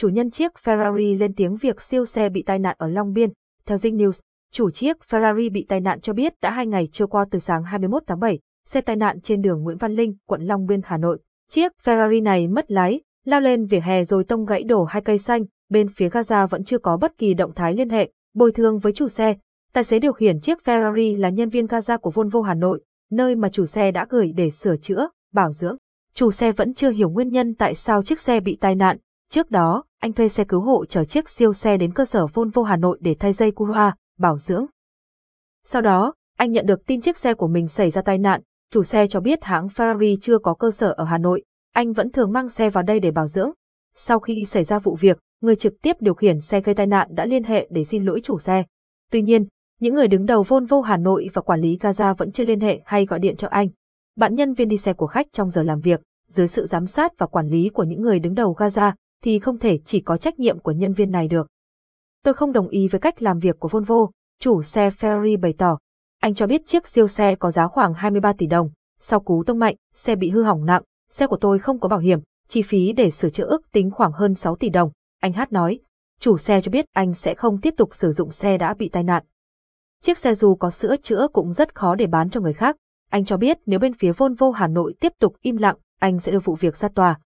chủ nhân chiếc Ferrari lên tiếng việc siêu xe bị tai nạn ở Long Biên. Theo Zing News, chủ chiếc Ferrari bị tai nạn cho biết đã hai ngày trôi qua từ sáng 21 tháng 7, xe tai nạn trên đường Nguyễn Văn Linh, quận Long Biên, Hà Nội. Chiếc Ferrari này mất lái, lao lên vỉa hè rồi tông gãy đổ hai cây xanh, bên phía Gaza vẫn chưa có bất kỳ động thái liên hệ, bồi thường với chủ xe. Tài xế điều khiển chiếc Ferrari là nhân viên Gaza của Volvo Hà Nội, nơi mà chủ xe đã gửi để sửa chữa, bảo dưỡng. Chủ xe vẫn chưa hiểu nguyên nhân tại sao chiếc xe bị tai nạn. Trước đó, anh thuê xe cứu hộ chở chiếc siêu xe đến cơ sở Volvo Hà Nội để thay dây Cura, bảo dưỡng. Sau đó, anh nhận được tin chiếc xe của mình xảy ra tai nạn, chủ xe cho biết hãng Ferrari chưa có cơ sở ở Hà Nội, anh vẫn thường mang xe vào đây để bảo dưỡng. Sau khi xảy ra vụ việc, người trực tiếp điều khiển xe gây tai nạn đã liên hệ để xin lỗi chủ xe. Tuy nhiên, những người đứng đầu Volvo Hà Nội và quản lý Gaza vẫn chưa liên hệ hay gọi điện cho anh. Bạn nhân viên đi xe của khách trong giờ làm việc, dưới sự giám sát và quản lý của những người đứng đầu Gaza, thì không thể chỉ có trách nhiệm của nhân viên này được. Tôi không đồng ý với cách làm việc của Volvo, chủ xe Ferrari bày tỏ. Anh cho biết chiếc siêu xe có giá khoảng 23 tỷ đồng, sau cú tông mạnh, xe bị hư hỏng nặng, xe của tôi không có bảo hiểm, chi phí để sửa chữa ước tính khoảng hơn 6 tỷ đồng, anh Hát nói. Chủ xe cho biết anh sẽ không tiếp tục sử dụng xe đã bị tai nạn. Chiếc xe dù có sữa chữa cũng rất khó để bán cho người khác. Anh cho biết nếu bên phía Volvo Hà Nội tiếp tục im lặng, anh sẽ đưa vụ việc ra tòa.